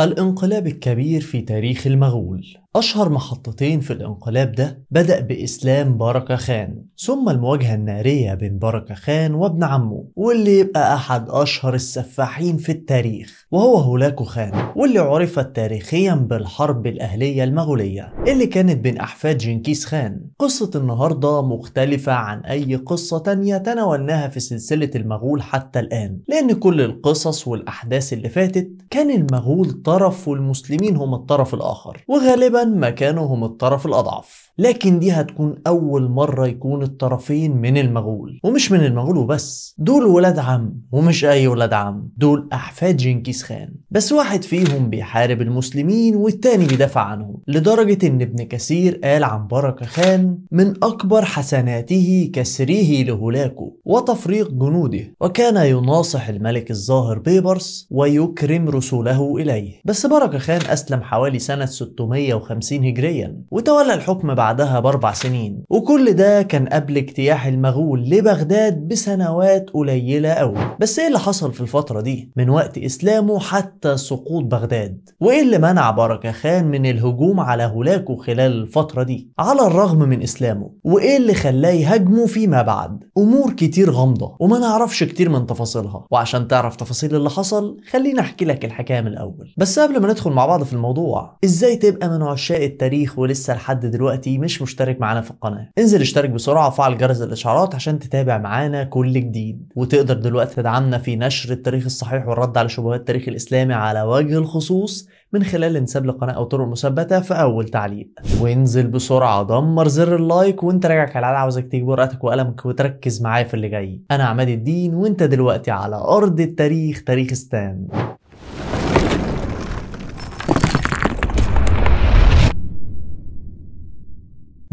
الانقلاب الكبير في تاريخ المغول أشهر محطتين في الانقلاب ده بدأ بإسلام بركة خان ثم المواجهة النارية بين بركة خان وابن عمه واللي يبقى أحد أشهر السفاحين في التاريخ وهو هولاكو خان واللي عرفت تاريخيا بالحرب الأهلية المغولية اللي كانت بين أحفاد جنكيز خان قصة النهاردة مختلفة عن أي قصة تانية تناولناها في سلسلة المغول حتى الآن لأن كل القصص والأحداث اللي فاتت كان المغول طرف والمسلمين هم الطرف الآخر وغالبا مكانهم الطرف الأضعف لكن دي هتكون أول مرة يكون الطرفين من المغول ومش من المغول وبس دول ولاد عم ومش أي ولاد عم دول أحفاد جنكيز خان بس واحد فيهم بيحارب المسلمين والتاني بيدافع عنهم لدرجة إن ابن كثير قال عن بركة خان من أكبر حسناته كسره لهلاكه وتفريق جنوده وكان يناصح الملك الظاهر بيبرس ويكرم رسوله إليه بس بركة خان أسلم حوالي سنة 650 هجريا وتولى الحكم بعد بعدها بأربع سنين وكل ده كان قبل اجتياح المغول لبغداد بسنوات قليلة قوي بس إيه اللي حصل في الفترة دي من وقت إسلامه حتى سقوط بغداد وإيه اللي منع بركة خان من الهجوم على هولاكو خلال الفترة دي على الرغم من إسلامه وإيه اللي خلاه يهاجمه فيما بعد أمور كتير غامضة وما نعرفش كتير من تفاصيلها وعشان تعرف تفاصيل اللي حصل خليني أحكي لك الحكاية من الأول بس قبل ما ندخل مع بعض في الموضوع إزاي تبقى من عشاق التاريخ ولسه لحد دلوقتي مش مشترك معانا في القناه انزل اشترك بسرعه وفعل جرس الاشعارات عشان تتابع معانا كل جديد وتقدر دلوقتي تدعمنا في نشر التاريخ الصحيح والرد على شبهات التاريخ الاسلامي على وجه الخصوص من خلال انساب لقناه او طرق مثبته في اول تعليق وانزل بسرعه دمر زر اللايك وانت راجع كالعاده عاوزك تجيب ورقتك وقلمك وتركز معايا في اللي جاي انا عماد الدين وانت دلوقتي على ارض التاريخ تاريخ ستان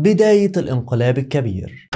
بداية الانقلاب الكبير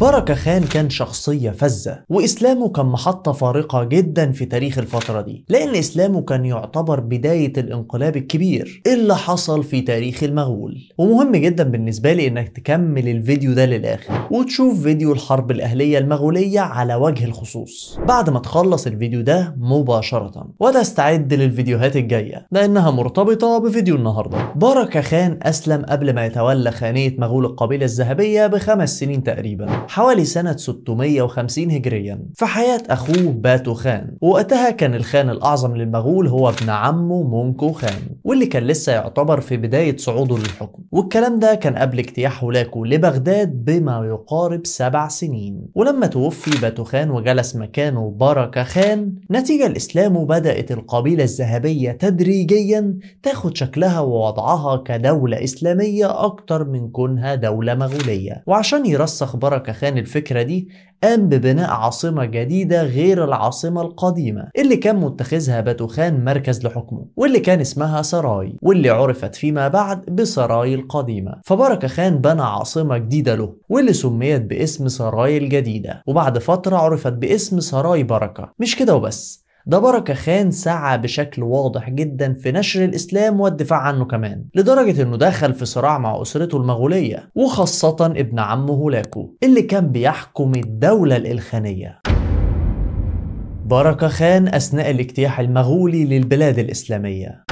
بركة خان كان شخصية فزة وإسلامه كان محطة فارقة جدا في تاريخ الفترة دي لأن إسلامه كان يعتبر بداية الانقلاب الكبير اللي حصل في تاريخ المغول ومهم جدا بالنسبة لي إنك تكمل الفيديو ده للآخر وتشوف فيديو الحرب الأهلية المغولية على وجه الخصوص بعد ما تخلص الفيديو ده مباشرة وتستعد للفيديوهات الجاية لأنها مرتبطة بفيديو النهاردة بركة خان أسلم قبل ما يتولى خانية مغول القبيلة الذهبية بخمس سنين تقريبا حوالي سنة 650 هجريا في حياة أخوه باتو خان ووقتها كان الخان الأعظم للمغول هو ابن عمه مونكو خان واللي كان لسه يعتبر في بداية صعوده للحكم والكلام ده كان قبل اجتياح هولاكو لبغداد بما يقارب سبع سنين ولما توفي باتو خان وجلس مكانه بركة خان نتيجة لإسلامه بدأت القبيلة الذهبية تدريجيا تاخد شكلها ووضعها كدولة إسلامية أكتر من كونها دولة مغولية وعشان يرسخ بركة خان الفكرة دي قام ببناء عاصمة جديدة غير العاصمة القديمة اللي كان متخذها باتوخان مركز لحكمه واللي كان اسمها سراي واللي عرفت فيما بعد بسراي القديمة فبركة خان بنى عاصمة جديدة له واللي سميت باسم سراي الجديدة وبعد فترة عرفت باسم سراي بركة مش كده وبس ده بركة خان سعى بشكل واضح جدا في نشر الإسلام والدفاع عنه كمان لدرجة أنه دخل في صراع مع أسرته المغولية وخاصة ابن عمه هولاكو اللي كان بيحكم الدولة الإلخانية بركة خان أثناء الاجتياح المغولي للبلاد الإسلامية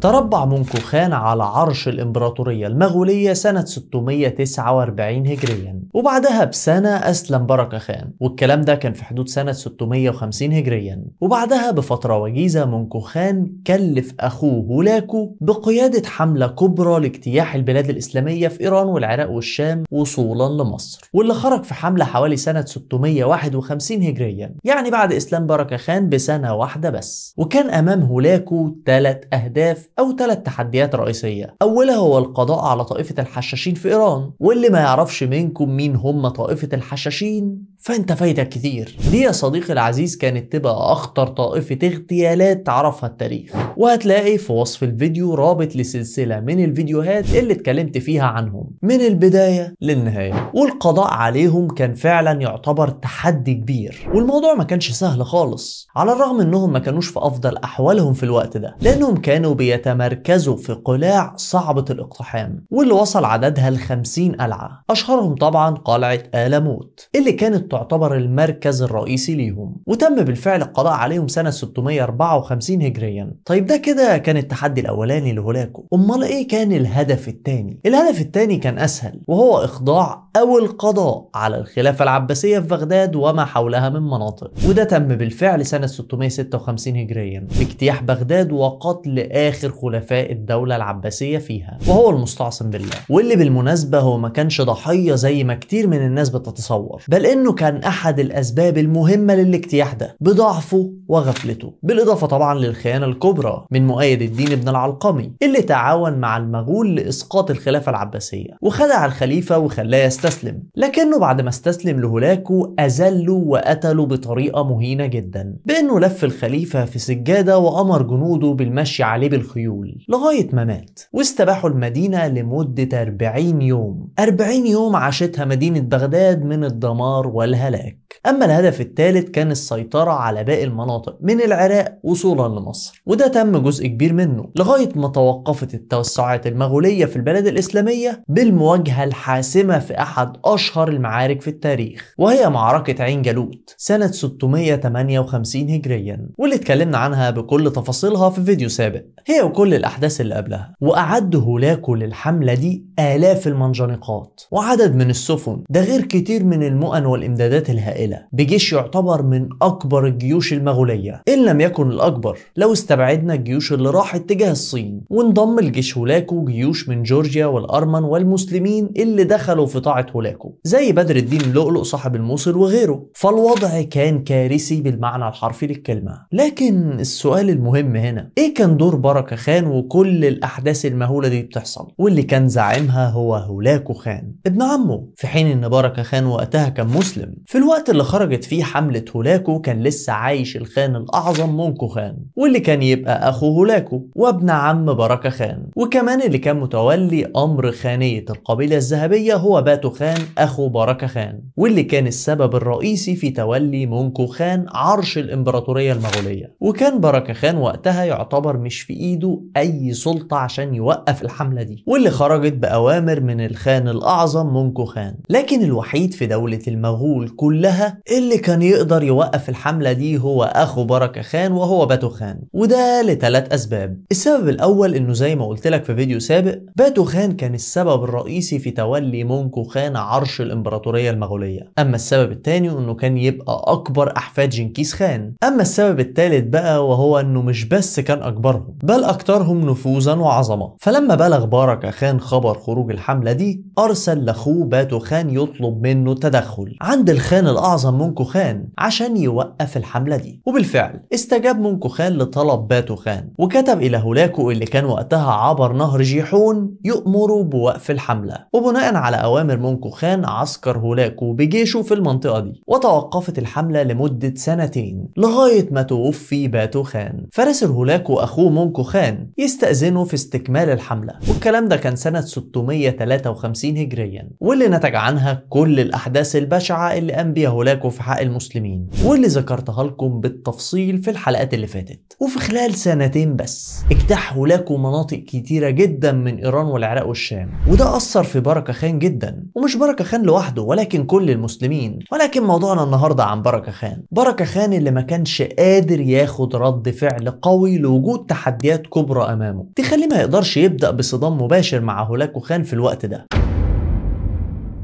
تربع خان على عرش الإمبراطورية المغولية سنة 649 هجريا وبعدها بسنة أسلم بركة خان والكلام ده كان في حدود سنة 650 هجريا وبعدها بفترة وجيزة خان كلف أخوه هولاكو بقيادة حملة كبرى لاجتياح البلاد الإسلامية في إيران والعراق والشام وصولا لمصر واللي خرج في حملة حوالي سنة 651 هجريا يعني بعد إسلام بركة خان بسنة واحدة بس وكان أمام هولاكو ثلاث أهداف أو ثلاث تحديات رئيسية أولها هو القضاء على طائفة الحشاشين في إيران واللي ما يعرفش منكم مين هم طائفة الحشاشين فانت فايتك كتير دي يا صديقي العزيز كانت تبقى اخطر طائفة اغتيالات تعرفها التاريخ وهتلاقي في وصف الفيديو رابط لسلسلة من الفيديوهات اللي اتكلمت فيها عنهم من البداية للنهاية والقضاء عليهم كان فعلا يعتبر تحدي كبير والموضوع ما كانش سهل خالص على الرغم انهم ما كانوش في افضل احوالهم في الوقت ده لانهم كانوا بيتمركزوا في قلاع صعبة الاقتحام واللي وصل عددها ل 50 قلعة اشهرهم طبعا قلعة آلاموت اللي كانت تعتبر المركز الرئيسي ليهم وتم بالفعل القضاء عليهم سنة 654 هجريا طيب ده كده كان التحدي الأولاني لهولاكو أمال إيه كان الهدف الثاني الهدف الثاني كان أسهل وهو إخضاع أو القضاء على الخلافة العباسية في بغداد وما حولها من مناطق وده تم بالفعل سنة 656 هجريا باجتياح بغداد وقتل آخر خلفاء الدولة العباسية فيها وهو المستعصم بالله واللي بالمناسبة هو ما كانش ضحية زي ما كتير من الناس بتتصور بل إنه كان كان أحد الأسباب المهمة للاجتياح ده بضعفه وغفلته بالإضافة طبعا للخيانة الكبرى من مؤيد الدين بن العلقمي اللي تعاون مع المغول لإسقاط الخلافة العباسية وخدع الخليفة وخلاه يستسلم لكنه بعد ما استسلم لهلاكو اذله وقتله بطريقة مهينة جدا بأنه لف الخليفة في سجادة وأمر جنوده بالمشي عليه بالخيول لغاية ما مات واستباحوا المدينة لمدة 40 يوم 40 يوم عاشتها مدينة بغداد من الدمار والهلاك أما الهدف الثالث كان السيطرة على باقي المناطق من العراق وصولا لمصر وده تم جزء كبير منه لغاية ما توقفت التوسعات المغولية في البلاد الإسلامية بالمواجهة الحاسمة في أحد أشهر المعارك في التاريخ وهي معركة عين جالوت سنة 658 هجريا واللي اتكلمنا عنها بكل تفاصيلها في فيديو سابق هي وكل الأحداث اللي قبلها وأعد هولاكو للحملة دي آلاف المنجنيقات وعدد من السفن ده غير كتير من المؤن والإمدادات الهائلة هائلة بجيش يعتبر من أكبر الجيوش المغولية إن لم يكن الأكبر لو استبعدنا الجيوش اللي راحت تجاه الصين وانضم لجيش هولاكو جيوش من جورجيا والأرمن والمسلمين اللي دخلوا في طاعة هولاكو زي بدر الدين لؤلؤ صاحب الموصل وغيره فالوضع كان كارثي بالمعنى الحرفي للكلمة لكن السؤال المهم هنا إيه كان دور بركة خان وكل الأحداث المهولة دي بتحصل واللي كان زعيمها هو هولاكو خان ابن عمه في حين إن بركة خان وقتها كان مسلم في الوقت اللي خرجت فيه حملة هولاكو كان لسه عايش الخان الأعظم مونكو خان واللي كان يبقى أخو هولاكو وابن عم بركة خان وكمان اللي كان متولي أمر خانية القبيلة الذهبية هو باتو خان أخو بركة خان واللي كان السبب الرئيسي في تولي مونكو خان عرش الإمبراطورية المغولية وكان بركة خان وقتها يعتبر مش في إيده أي سلطة عشان يوقف الحملة دي واللي خرجت بأوامر من الخان الأعظم مونكو خان لكن الوحيد في دولة المغول كلها وقتها اللي كان يقدر يوقف الحملة دي هو أخو بركة خان وهو باتو خان وده لثلاث أسباب السبب الأول إنه زي ما قلت لك في فيديو سابق باتو خان كان السبب الرئيسي في تولي مونكو خان عرش الإمبراطورية المغولية أما السبب الثاني إنه كان يبقى أكبر أحفاد جنكيز خان أما السبب الثالث بقى وهو إنه مش بس كان أكبرهم بل أكثرهم نفوذا وعظمة فلما بلغ بركة خان خبر خروج الحملة دي أرسل لأخوه باتو خان يطلب منه التدخل عند الخان الأعظم منكو خان عشان يوقف الحملة دي وبالفعل استجاب منكو خان لطلب باتو خان وكتب إلى هولاكو اللي كان وقتها عبر نهر جيحون يؤمروا بوقف الحملة وبناء على أوامر منكو خان عسكر هولاكو بجيشه في المنطقة دي وتوقفت الحملة لمدة سنتين لغاية ما توفي باتو خان فارس هولاكو أخوه منكو خان يستأذنه في استكمال الحملة والكلام ده كان سنة 653 هجريا واللي نتج عنها كل الأحداث البشعة اللي قام بيها هولاكو في حق المسلمين واللي ذكرتها لكم بالتفصيل في الحلقات اللي فاتت وفي خلال سنتين بس اجتاح هولاكو مناطق كتيرة جدا من إيران والعراق والشام وده أثر في بركة خان جدا ومش بركة خان لوحده ولكن كل المسلمين ولكن موضوعنا النهاردة عن بركة خان بركة خان اللي ما كانش قادر ياخد رد فعل قوي لوجود تحديات كبرى أمامه تخليه ما يقدرش يبدأ بصدام مباشر مع هولاكو خان في الوقت ده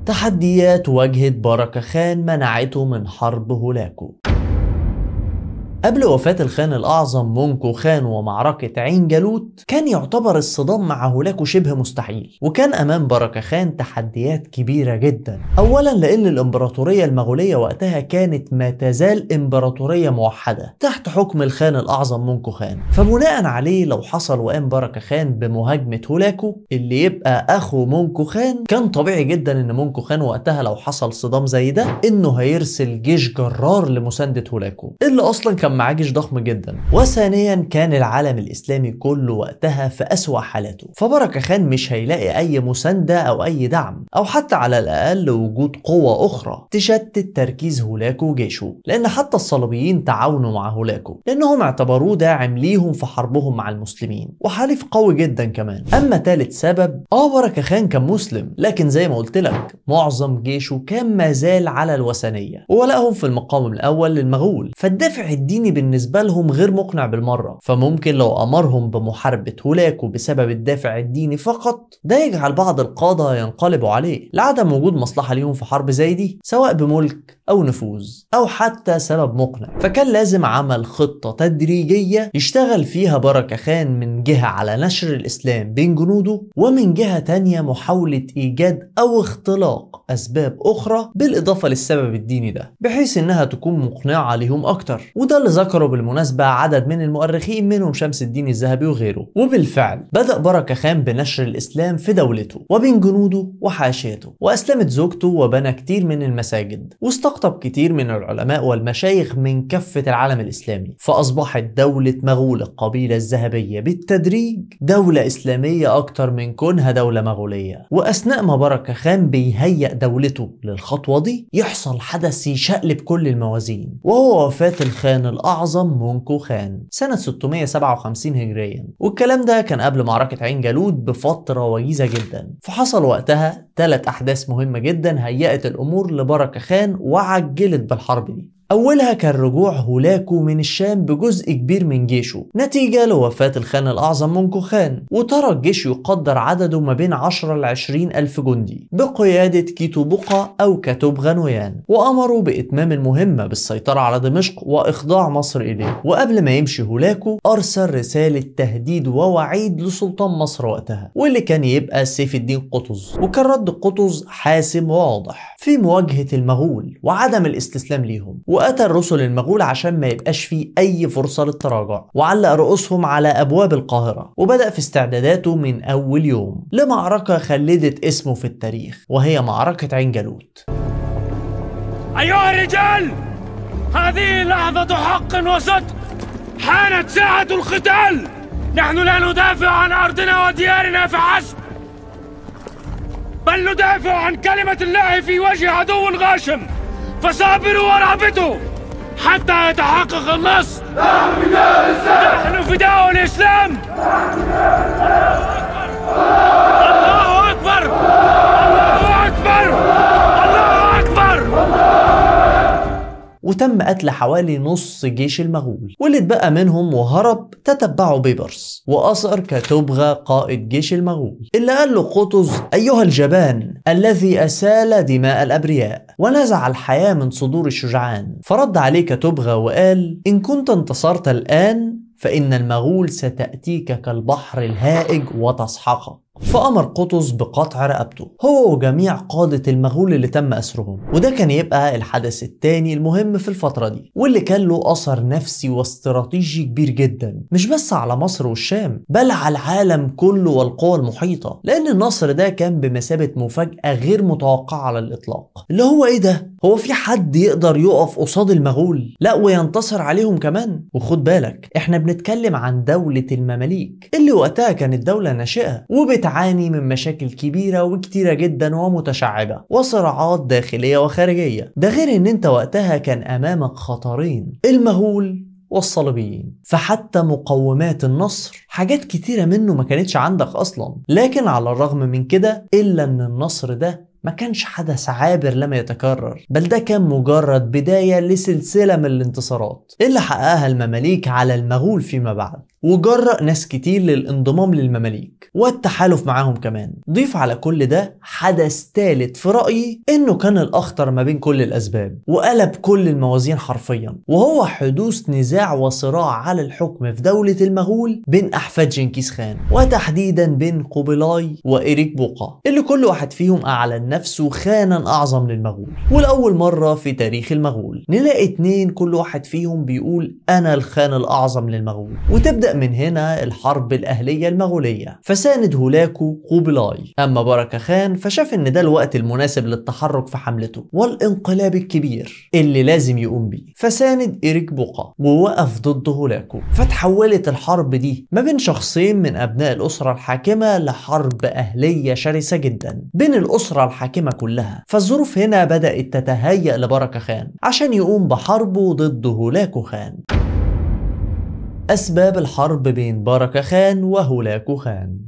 تحديات واجهت بركة خان منعته من حرب هولاكو قبل وفاة الخان الأعظم مونكو خان ومعركة عين جالوت كان يعتبر الصدام مع هولاكو شبه مستحيل وكان أمام بركة خان تحديات كبيرة جدا أولا لأن الإمبراطورية المغولية وقتها كانت ما تزال إمبراطورية موحدة تحت حكم الخان الأعظم مونكو خان فبناء عليه لو حصل وقام بركة خان بمهاجمة هولاكو اللي يبقى أخو مونكو خان كان طبيعي جدا إن مونكو خان وقتها لو حصل صدام زي ده إنه هيرسل جيش جرار لمساندة هولاكو إيه اللي أصلا كان كان معاجش ضخم جدا وثانيا كان العالم الإسلامي كله وقتها في أسوأ حالاته فبركة خان مش هيلاقي أي مساندة أو أي دعم أو حتى على الأقل وجود قوة أخرى تشتت تركيز هولاكو وجيشه لأن حتى الصليبيين تعاونوا مع هولاكو لأنهم اعتبروه داعم ليهم في حربهم مع المسلمين وحليف قوي جدا كمان أما ثالث سبب آه بركة خان كان مسلم لكن زي ما قلت لك معظم جيشه كان ما زال على الوثنية وولائهم في المقام الأول للمغول فالدافع الديني الصيني بالنسبة لهم غير مقنع بالمرة فممكن لو أمرهم بمحاربة هولاكو بسبب الدافع الديني فقط ده يجعل بعض القادة ينقلبوا عليه لعدم وجود مصلحة ليهم في حرب زي دي سواء بملك أو نفوذ أو حتى سبب مقنع فكان لازم عمل خطة تدريجية يشتغل فيها بركة خان من جهة على نشر الإسلام بين جنوده ومن جهة تانية محاولة إيجاد أو اختلاق أسباب أخرى بالإضافة للسبب الديني ده بحيث إنها تكون مقنعة ليهم أكتر وده اللي ذكروا بالمناسبة عدد من المؤرخين منهم شمس الدين الذهبي وغيره وبالفعل بدأ بركة خان بنشر الإسلام في دولته وبين جنوده وحاشيته وأسلمت زوجته وبنى كتير من المساجد واستقطب كتير من العلماء والمشايخ من كافة العالم الإسلامي فأصبحت دولة مغول القبيلة الذهبية بالتدريج دولة إسلامية أكتر من كونها دولة مغولية وأثناء ما بركة خان بيهيأ دولته للخطوة دي يحصل حدث يشقلب كل الموازين وهو وفاة الخان الأعظم مونكو خان سنة 657 هجريا والكلام ده كان قبل معركة عين جالوت بفترة وجيزة جدا فحصل وقتها ثلاث أحداث مهمة جدا هيأت الأمور لبركة خان وعجلت بالحرب دي أولها كان رجوع هولاكو من الشام بجزء كبير من جيشه نتيجة لوفاة الخان الأعظم منكو خان وترى الجيش يقدر عدده ما بين 10 ل 20 ألف جندي بقيادة كيتو بوقا أو كاتوب غانويان وأمروا بإتمام المهمة بالسيطرة على دمشق وإخضاع مصر إليه وقبل ما يمشي هولاكو أرسل رسالة تهديد ووعيد لسلطان مصر وقتها واللي كان يبقى سيف الدين قطز وكان رد قطز حاسم وواضح في مواجهة المغول وعدم الاستسلام ليهم وقتل رسل المغول عشان ما يبقاش فيه أي فرصة للتراجع وعلق رؤوسهم على أبواب القاهرة وبدأ في استعداداته من أول يوم لمعركة خلدت اسمه في التاريخ وهي معركة عين جالوت أيها الرجال هذه لحظة حق وصدق حانت ساعة القتال نحن لا ندافع عن أرضنا وديارنا فحسب بل ندافع عن كلمة الله في وجه عدو غاشم فصابروا ورابطوا حتى يتحقق النصر نحن فداء الإسلام نحن فداء الإسلام الله أكبر الله أكبر وتم قتل حوالي نص جيش المغول واللي اتبقى منهم وهرب تتبعه بيبرس وأثر كتبغى قائد جيش المغول اللي قال له قطز أيها الجبان الذي أسال دماء الأبرياء ونزع الحياة من صدور الشجعان فرد عليه كتبغى وقال إن كنت انتصرت الآن فإن المغول ستأتيك كالبحر الهائج وتسحقك فأمر قطز بقطع رقبته هو وجميع قادة المغول اللي تم أسرهم وده كان يبقى الحدث الثاني المهم في الفترة دي واللي كان له أثر نفسي واستراتيجي كبير جدا مش بس على مصر والشام بل على العالم كله والقوى المحيطة لأن النصر ده كان بمثابة مفاجأة غير متوقعة على الإطلاق اللي هو إيه ده؟ هو في حد يقدر يقف قصاد المغول لا وينتصر عليهم كمان وخد بالك احنا بنتكلم عن دولة المماليك اللي وقتها كانت دولة ناشئة وبتع تعاني من مشاكل كبيرة وكتيرة جدا ومتشعبة وصراعات داخلية وخارجية ده غير ان انت وقتها كان امامك خطرين المهول والصليبيين فحتى مقومات النصر حاجات كتيرة منه ما كانتش عندك أصلا لكن على الرغم من كده إلا أن النصر ده ما كانش حدث عابر لم يتكرر بل ده كان مجرد بداية لسلسلة من الانتصارات اللي حققها المماليك على المغول فيما بعد وجرأ ناس كتير للانضمام للمماليك والتحالف معاهم كمان ضيف على كل ده حدث ثالث في رأيي انه كان الاخطر ما بين كل الاسباب وقلب كل الموازين حرفيا وهو حدوث نزاع وصراع على الحكم في دولة المغول بين احفاد جنكيز خان وتحديدا بين قبلاي وإريك بوقا اللي كل واحد فيهم اعلن نفسه خانا اعظم للمغول ولاول مرة في تاريخ المغول نلاقي اتنين كل واحد فيهم بيقول انا الخان الاعظم للمغول وتبدأ تبدأ من هنا الحرب الأهلية المغولية فساند هولاكو قوبلاي أما بركة خان فشاف إن ده الوقت المناسب للتحرك في حملته والانقلاب الكبير اللي لازم يقوم بيه فساند إيريك بوقا ووقف ضد هولاكو فتحولت الحرب دي ما بين شخصين من أبناء الأسرة الحاكمة لحرب أهلية شرسة جدا بين الأسرة الحاكمة كلها فالظروف هنا بدأت تتهيأ لبركة خان عشان يقوم بحربه ضد هولاكو خان أسباب الحرب بين بركة خان وهولاكو خان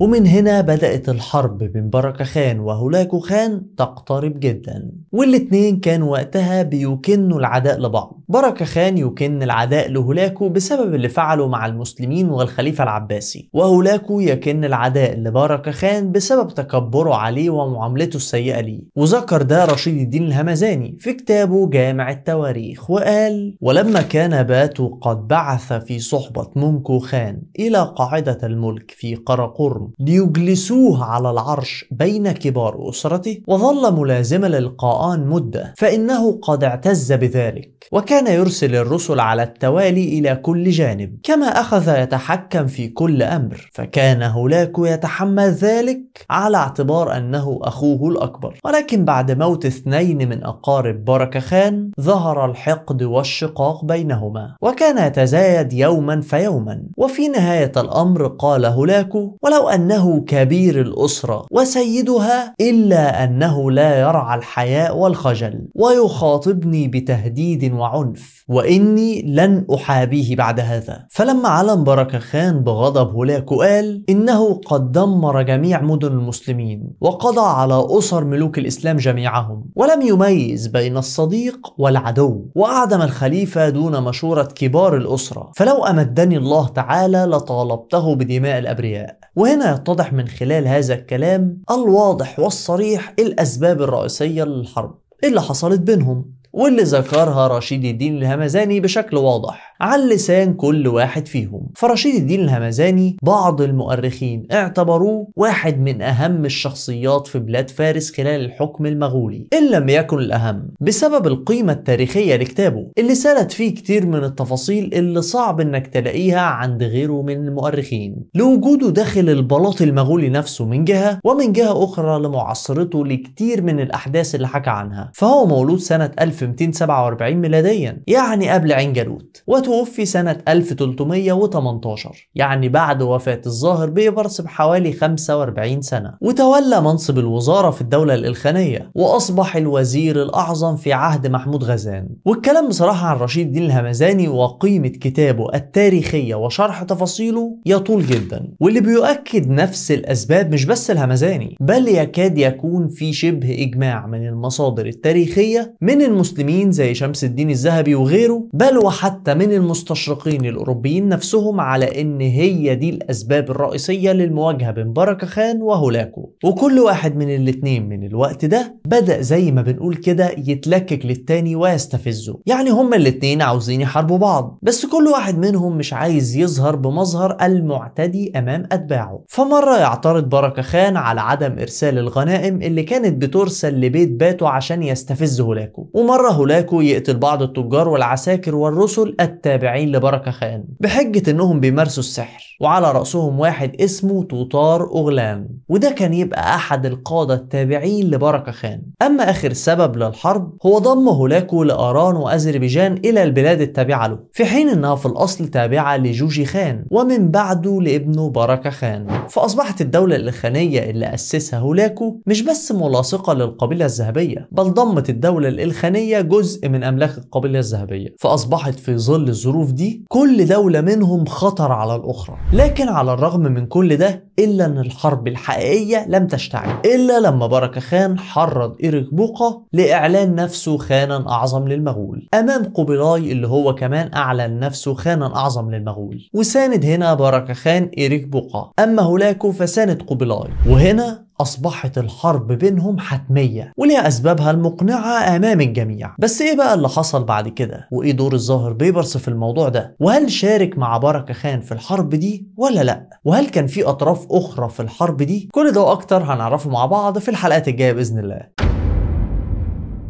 ومن هنا بدأت الحرب بين بركة خان وهولاكو خان تقترب جدا والاتنين كانوا وقتها بيكنوا العداء لبعض بركة خان يكن العداء لهولاكو بسبب اللي فعله مع المسلمين والخليفة العباسي وهولاكو يكن العداء لبركة خان بسبب تكبره عليه ومعاملته السيئة ليه وذكر ده رشيد الدين الهمزاني في كتابه جامع التواريخ وقال ولما كان باتو قد بعث في صحبة منكو خان إلى قاعدة الملك في قرقرم ليجلسوه على العرش بين كبار أسرته وظل ملازما للقاءان مدة فإنه قد اعتز بذلك وكان يرسل الرسل على التوالي إلى كل جانب كما أخذ يتحكم في كل أمر فكان هولاك يتحمل ذلك على اعتبار أنه أخوه الأكبر ولكن بعد موت اثنين من أقارب بركة خان ظهر الحقد والشقاق بينهما وكان يتزايد يوما فيوما وفي نهاية الأمر قال هولاكو ولو أن أنه كبير الأسرة وسيدها إلا أنه لا يرعى الحياء والخجل ويخاطبني بتهديد وعنف وإني لن أحابيه بعد هذا فلما علم بركة خان بغضب هولاكو قال إنه قد دمر جميع مدن المسلمين وقضى على أسر ملوك الإسلام جميعهم ولم يميز بين الصديق والعدو وأعدم الخليفة دون مشورة كبار الأسرة فلو أمدني الله تعالى لطالبته بدماء الأبرياء وهنا يتضح من خلال هذا الكلام الواضح والصريح الأسباب الرئيسية للحرب اللي حصلت بينهم واللي ذكرها رشيد الدين الهمزاني بشكل واضح على لسان كل واحد فيهم فرشيد الدين الهمزاني بعض المؤرخين اعتبروه واحد من أهم الشخصيات في بلاد فارس خلال الحكم المغولي إن لم يكن الأهم بسبب القيمة التاريخية لكتابه اللي سالت فيه كتير من التفاصيل اللي صعب إنك تلاقيها عند غيره من المؤرخين لوجوده داخل البلاط المغولي نفسه من جهة ومن جهة أخرى لمعاصرته لكتير من الأحداث اللي حكى عنها فهو مولود سنة 1247 ميلاديا يعني قبل عين جالوت وتوفي سنة 1318 يعني بعد وفاة الظاهر بيبرس بحوالي 45 سنة وتولى منصب الوزارة في الدولة الإلخانية وأصبح الوزير الأعظم في عهد محمود غزان والكلام بصراحة عن رشيد الدين الهمزاني وقيمة كتابه التاريخية وشرح تفاصيله يطول جدا واللي بيؤكد نفس الأسباب مش بس الهمزاني بل يكاد يكون في شبه إجماع من المصادر التاريخية من المسلمين زي شمس الدين الذهبي وغيره بل وحتى من المستشرقين الأوروبيين نفسهم على إن هي دي الأسباب الرئيسية للمواجهة بين بركة خان وهولاكو وكل واحد من الاتنين من الوقت ده بدأ زي ما بنقول كده يتلكك للتاني ويستفزه يعني هما الاتنين عاوزين يحاربوا بعض بس كل واحد منهم مش عايز يظهر بمظهر المعتدي أمام أتباعه فمرة يعترض بركة خان على عدم إرسال الغنائم اللي كانت بترسل لبيت باته عشان يستفز هولاكو ومرة هولاكو يقتل بعض التجار والعساكر والرسل التالي. التابعين لبركة خان بحجة انهم بيمارسوا السحر وعلى رأسهم واحد اسمه توتار أغلام وده كان يبقى أحد القادة التابعين لبركة خان أما آخر سبب للحرب هو ضم هولاكو لأران وأذربيجان إلى البلاد التابعة له في حين أنها في الأصل تابعة لجوجي خان ومن بعده لابنه بركة خان فأصبحت الدولة الإلخانية اللي أسسها هولاكو مش بس ملاصقة للقبيلة الذهبية بل ضمت الدولة الإلخانية جزء من أملاك القبيلة الذهبية فأصبحت في ظل الظروف دي كل دولة منهم خطر على الأخرى لكن على الرغم من كل ده إلا أن الحرب الحقيقية لم تشتعل إلا لما بركة خان حرض إيريك بوقا لإعلان نفسه خانا أعظم للمغول أمام قبيلاي اللي هو كمان أعلن نفسه خانا أعظم للمغول وساند هنا بركة خان إيريك بوقا أما هولاكو فساند قبيلاي وهنا أصبحت الحرب بينهم حتمية وليها أسبابها المقنعة أمام الجميع بس إيه بقى اللي حصل بعد كده وإيه دور الظاهر بيبرس في الموضوع ده وهل شارك مع بركة خان في الحرب دي ولا لأ وهل كان في أطراف أخرى في الحرب دي كل ده وأكتر هنعرفه مع بعض في الحلقات الجاية بإذن الله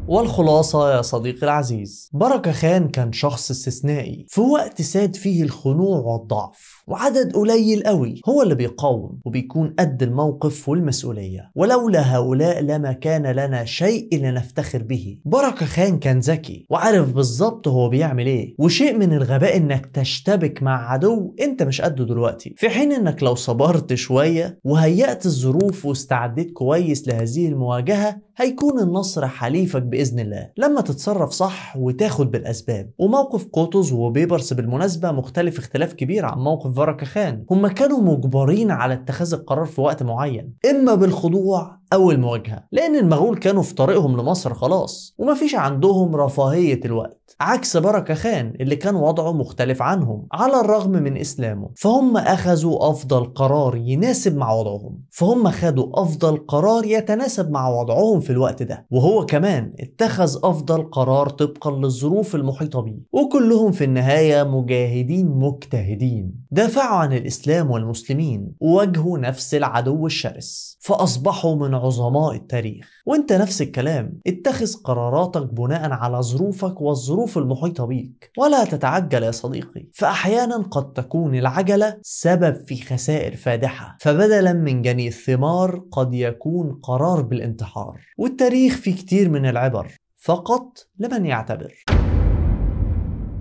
والخلاصة يا صديقي العزيز بركة خان كان شخص استثنائي في وقت ساد فيه الخنوع والضعف وعدد قليل قوي هو اللي بيقاوم وبيكون قد الموقف والمسؤولية ولولا هؤلاء لما كان لنا شيء لنفتخر به بركة خان كان ذكي وعارف بالظبط هو بيعمل ايه وشيء من الغباء انك تشتبك مع عدو انت مش قده دلوقتي في حين انك لو صبرت شوية وهيأت الظروف واستعديت كويس لهذه المواجهة هيكون النصر حليفك بإيه باذن الله لما تتصرف صح وتاخد بالاسباب وموقف قطز وبيبرس بالمناسبه مختلف اختلاف كبير عن موقف خان هم كانوا مجبرين على اتخاذ القرار في وقت معين اما بالخضوع أول مواجهة لأن المغول كانوا في طريقهم لمصر خلاص ومفيش عندهم رفاهية الوقت عكس بركة خان اللي كان وضعه مختلف عنهم على الرغم من إسلامه فهم أخذوا أفضل قرار يناسب مع وضعهم فهم خدوا أفضل قرار يتناسب مع وضعهم في الوقت ده وهو كمان اتخذ أفضل قرار طبقا للظروف المحيطة بيه وكلهم في النهاية مجاهدين مجتهدين دافعوا عن الإسلام والمسلمين وواجهوا نفس العدو الشرس فأصبحوا من عظماء التاريخ وانت نفس الكلام اتخذ قراراتك بناء على ظروفك والظروف المحيطة بيك ولا تتعجل يا صديقي فأحيانا قد تكون العجلة سبب في خسائر فادحة فبدلا من جني الثمار قد يكون قرار بالانتحار والتاريخ فيه كتير من العبر فقط لمن يعتبر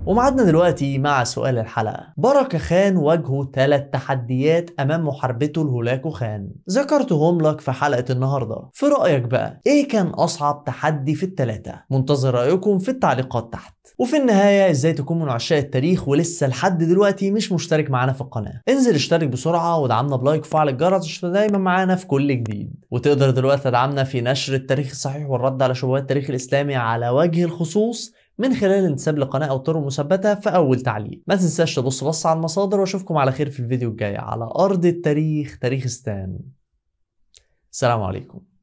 ومعادنا دلوقتي مع سؤال الحلقة بركة خان واجهه ثلاث تحديات أمام محاربته الهولاكو خان ذكرتهم لك في حلقة النهاردة في رأيك بقى إيه كان أصعب تحدي في الثلاثة منتظر رأيكم في التعليقات تحت وفي النهاية إزاي تكون من عشاق التاريخ ولسه لحد دلوقتي مش مشترك معانا في القناة انزل اشترك بسرعة وادعمنا بلايك وفعل الجرس عشان دايما معانا في كل جديد وتقدر دلوقتي تدعمنا في نشر التاريخ الصحيح والرد على شبهات التاريخ الإسلامي على وجه الخصوص من خلال الانتساب لقناة أو طرق مثبتة في أول تعليق ما تنساش تبص بص على المصادر وأشوفكم على خير في الفيديو الجاي على أرض التاريخ تاريخستان السلام عليكم